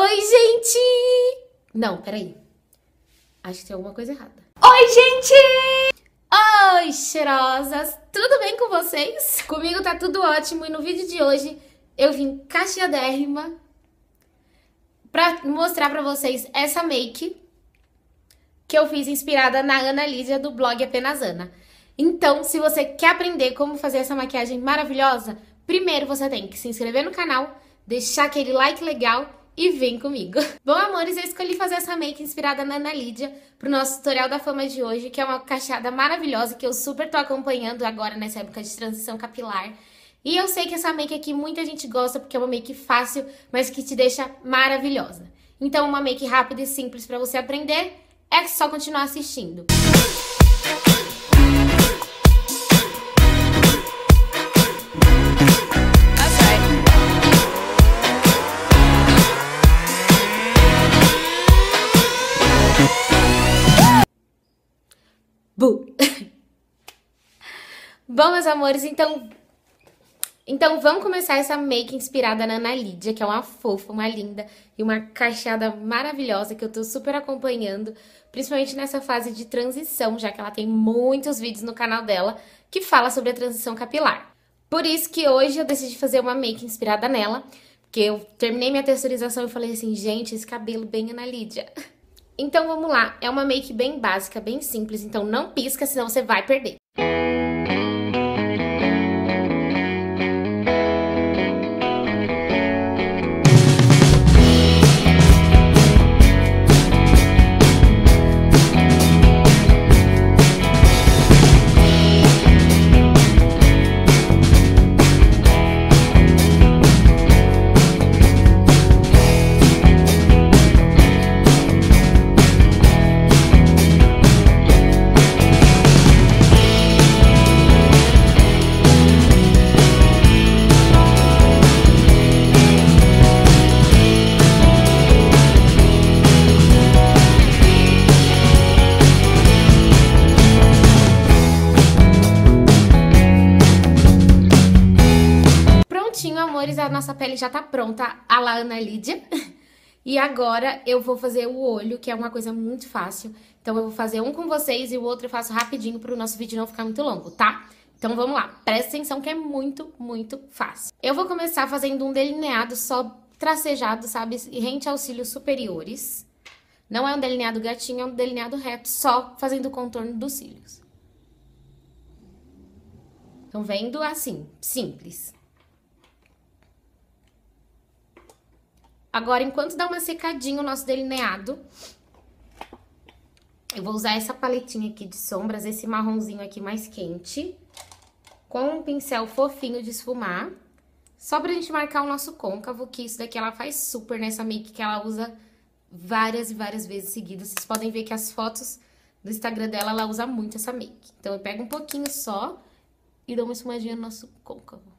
Oi, gente! Não, peraí. Acho que tem alguma coisa errada. Oi, gente! Oi, cheirosas! Tudo bem com vocês? Comigo tá tudo ótimo e no vídeo de hoje eu vim cacheadérrima pra mostrar pra vocês essa make que eu fiz inspirada na Ana Lídia do blog Apenas Ana. Então, se você quer aprender como fazer essa maquiagem maravilhosa, primeiro você tem que se inscrever no canal, deixar aquele like legal e vem comigo. Bom, amores, eu escolhi fazer essa make inspirada na Ana Lídia pro nosso tutorial da fama de hoje, que é uma cacheada maravilhosa que eu super tô acompanhando agora nessa época de transição capilar. E eu sei que essa make aqui muita gente gosta porque é uma make fácil, mas que te deixa maravilhosa. Então, uma make rápida e simples para você aprender, é só continuar assistindo. Música Bu. Bom, meus amores, então. Então vamos começar essa make inspirada na Ana Lídia, que é uma fofa, uma linda e uma cacheada maravilhosa que eu tô super acompanhando, principalmente nessa fase de transição, já que ela tem muitos vídeos no canal dela que fala sobre a transição capilar. Por isso que hoje eu decidi fazer uma make inspirada nela, porque eu terminei minha texturização e falei assim, gente, esse cabelo bem Ana Lídia. Então vamos lá, é uma make bem básica, bem simples, então não pisca, senão você vai perder. amores, a nossa pele já tá pronta, a la Ana Lídia. E agora eu vou fazer o olho, que é uma coisa muito fácil. Então eu vou fazer um com vocês e o outro eu faço rapidinho para o nosso vídeo não ficar muito longo, tá? Então vamos lá, presta atenção que é muito, muito fácil. Eu vou começar fazendo um delineado só tracejado, sabe? Rente aos cílios superiores. Não é um delineado gatinho, é um delineado reto, só fazendo o contorno dos cílios. Estão vendo? Assim, simples. Agora, enquanto dá uma secadinha o nosso delineado, eu vou usar essa paletinha aqui de sombras, esse marronzinho aqui mais quente, com um pincel fofinho de esfumar, só pra gente marcar o nosso côncavo, que isso daqui ela faz super nessa make que ela usa várias e várias vezes seguidas. Vocês podem ver que as fotos do Instagram dela, ela usa muito essa make. Então, eu pego um pouquinho só e dou uma esfumadinha no nosso côncavo.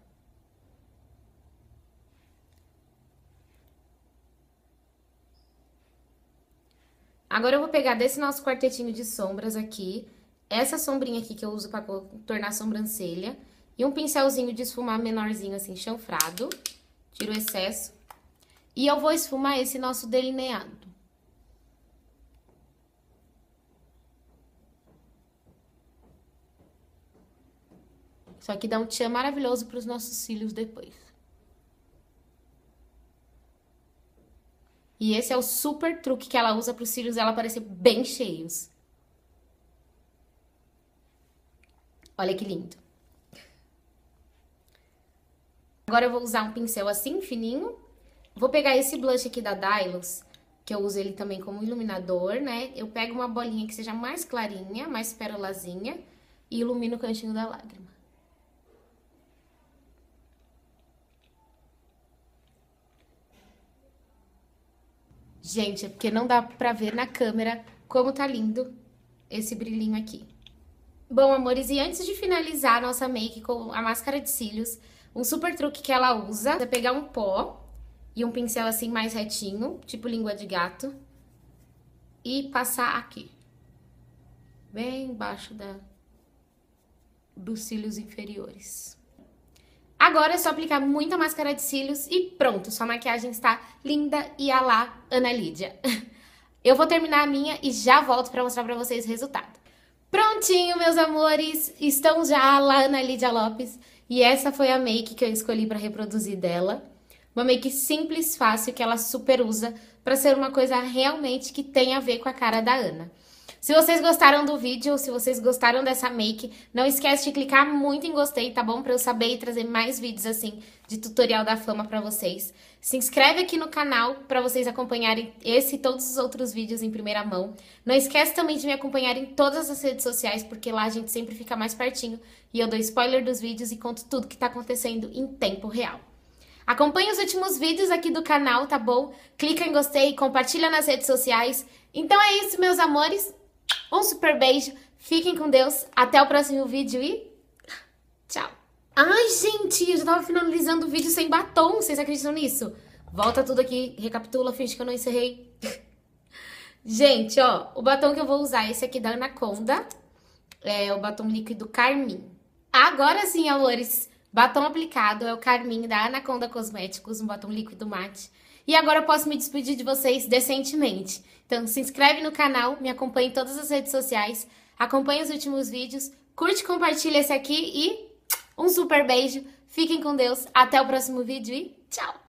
Agora eu vou pegar desse nosso quartetinho de sombras aqui, essa sombrinha aqui que eu uso pra tornar a sobrancelha, e um pincelzinho de esfumar menorzinho assim, chanfrado, tiro o excesso, e eu vou esfumar esse nosso delineado. Só que dá um tchan maravilhoso para os nossos cílios depois. E esse é o super truque que ela usa para os cílios dela parecer bem cheios. Olha que lindo. Agora eu vou usar um pincel assim, fininho. Vou pegar esse blush aqui da Dylos, que eu uso ele também como iluminador, né? Eu pego uma bolinha que seja mais clarinha, mais perolazinha, e ilumino o cantinho da lágrima. Gente, é porque não dá pra ver na câmera como tá lindo esse brilhinho aqui. Bom, amores, e antes de finalizar a nossa make com a máscara de cílios, um super truque que ela usa é pegar um pó e um pincel assim mais retinho, tipo língua de gato, e passar aqui. Bem embaixo da, dos cílios inferiores. Agora é só aplicar muita máscara de cílios e pronto, sua maquiagem está linda e a lá Ana Lídia. Eu vou terminar a minha e já volto para mostrar para vocês o resultado. Prontinho, meus amores, estão já a lá Ana Lídia Lopes e essa foi a make que eu escolhi para reproduzir dela. Uma make simples, fácil, que ela super usa para ser uma coisa realmente que tem a ver com a cara da Ana. Se vocês gostaram do vídeo, se vocês gostaram dessa make, não esquece de clicar muito em gostei, tá bom? Pra eu saber e trazer mais vídeos assim de tutorial da fama pra vocês. Se inscreve aqui no canal pra vocês acompanharem esse e todos os outros vídeos em primeira mão. Não esquece também de me acompanhar em todas as redes sociais, porque lá a gente sempre fica mais pertinho e eu dou spoiler dos vídeos e conto tudo que tá acontecendo em tempo real. Acompanhe os últimos vídeos aqui do canal, tá bom? Clica em gostei, compartilha nas redes sociais. Então é isso, meus amores. Um super beijo, fiquem com Deus, até o próximo vídeo e tchau! Ai, gente, eu já tava finalizando o vídeo sem batom, vocês acreditam nisso? Volta tudo aqui, recapitula, finge que eu não encerrei. gente, ó, o batom que eu vou usar é esse aqui da Anaconda, é o batom líquido Carmin. Agora sim, amores, batom aplicado é o Carmin da Anaconda Cosméticos, um batom líquido mate. E agora eu posso me despedir de vocês decentemente. Então se inscreve no canal, me acompanhe em todas as redes sociais, acompanhe os últimos vídeos, curte, compartilha esse aqui e um super beijo. Fiquem com Deus, até o próximo vídeo e tchau!